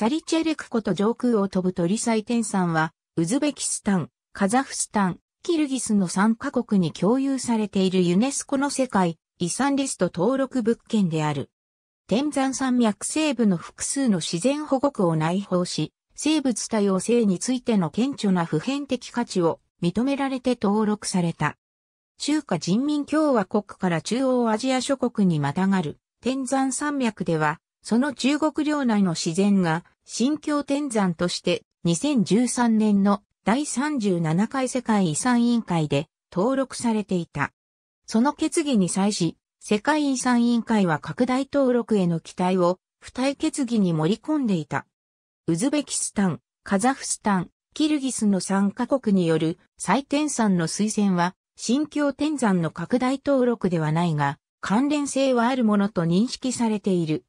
サリチェレクこと上空を飛ぶ鳥祭天さんは、ウズベキスタン、カザフスタン、キルギスの3カ国に共有されているユネスコの世界遺産リスト登録物件である。天山山脈西部の複数の自然保護区を内包し、生物多様性についての顕著な普遍的価値を認められて登録された。中華人民共和国から中央アジア諸国にまたがる天山山脈ではその中国領内の自然が新京天山として2013年の第37回世界遺産委員会で登録されていた。その決議に際し、世界遺産委員会は拡大登録への期待を付帯決議に盛り込んでいた。ウズベキスタン、カザフスタン、キルギスの3カ国による再天山の推薦は、新京天山の拡大登録ではないが、関連性はあるものと認識されている。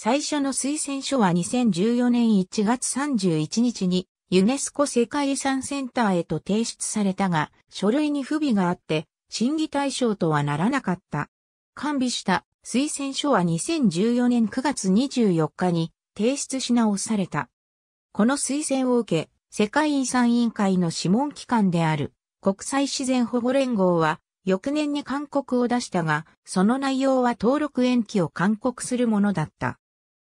最初の推薦書は2014年1月31日にユネスコ世界遺産センターへと提出されたが、書類に不備があって、審議対象とはならなかった。完備した推薦書は2014年9月24日に提出し直された。この推薦を受け、世界遺産委員会の諮問機関である国際自然保護連合は、翌年に勧告を出したが、その内容は登録延期を勧告するものだった。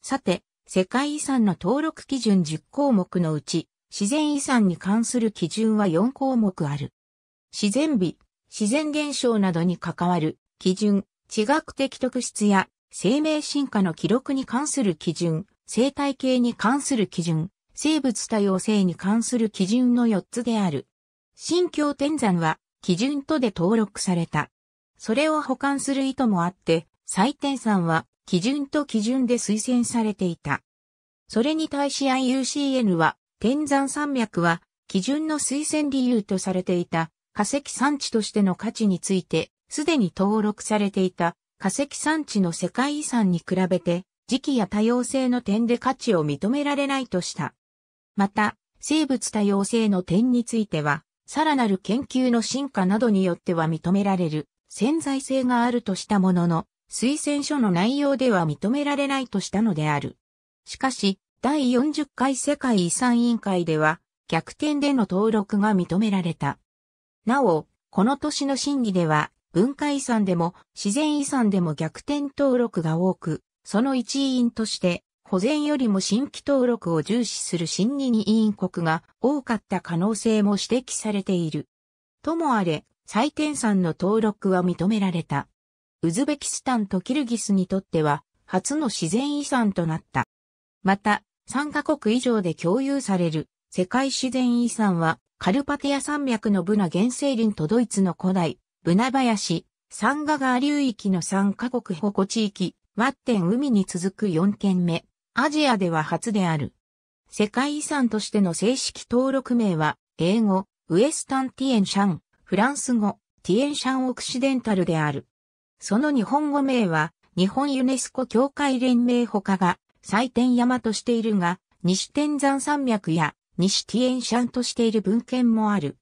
さて、世界遺産の登録基準10項目のうち、自然遺産に関する基準は4項目ある。自然美、自然現象などに関わる基準、地学的特質や生命進化の記録に関する基準、生態系に関する基準、生物多様性に関する基準の4つである。新京天山は基準とで登録された。それを保管する意図もあって、採点山は基準と基準で推薦されていた。それに対し IUCN は、天山山脈は、基準の推薦理由とされていた化石産地としての価値について、すでに登録されていた化石産地の世界遺産に比べて、時期や多様性の点で価値を認められないとした。また、生物多様性の点については、さらなる研究の進化などによっては認められる潜在性があるとしたものの、推薦書の内容では認められないとしたのである。しかし、第40回世界遺産委員会では、逆転での登録が認められた。なお、この年の審議では、文化遺産でも自然遺産でも逆転登録が多く、その一員として、保全よりも新規登録を重視する審議に委員国が多かった可能性も指摘されている。ともあれ、採点算の登録は認められた。ウズベキスタンとキルギスにとっては初の自然遺産となった。また、3カ国以上で共有される世界自然遺産はカルパテア山脈のブナ原生林とドイツの古代、ブナ林、サンガ川流域の3カ国保護地域、ワッテン海に続く4県目、アジアでは初である。世界遺産としての正式登録名は、英語、ウエスタン・ティエンシャン、フランス語、ティエンシャン・オクシデンタルである。その日本語名は、日本ユネスコ協会連盟他が、祭典山としているが、西天山山脈や西ティエンシャンとしている文献もある。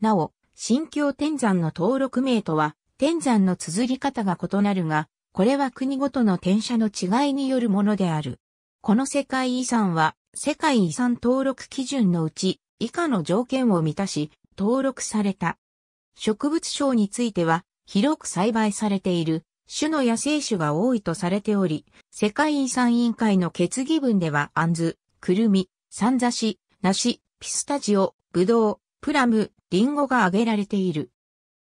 なお、新京天山の登録名とは、天山の綴り方が異なるが、これは国ごとの転写の違いによるものである。この世界遺産は、世界遺産登録基準のうち、以下の条件を満たし、登録された。植物賞については、広く栽培されている種の野生種が多いとされており、世界遺産委員会の決議文では、アンズ、クルミ、サンザシ、ナシ、ピスタジオ、ブドウ、プラム、リンゴが挙げられている。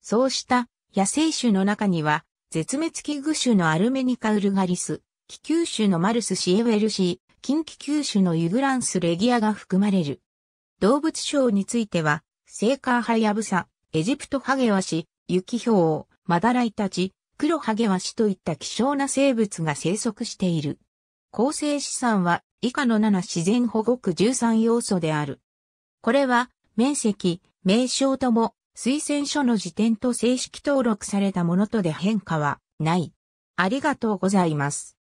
そうした野生種の中には、絶滅危惧種のアルメニカウルガリス、気球種のマルスシエウェルシー、近畿球種のユグランスレギアが含まれる。動物賞については、セーカーハヤブサ、エジプトハゲワシ、ユキヒョウ、マダライたち、黒ハゲワシといった希少な生物が生息している。構成資産は以下の7自然保護区13要素である。これは、面積、名称とも、推薦書の時点と正式登録されたものとで変化はない。ありがとうございます。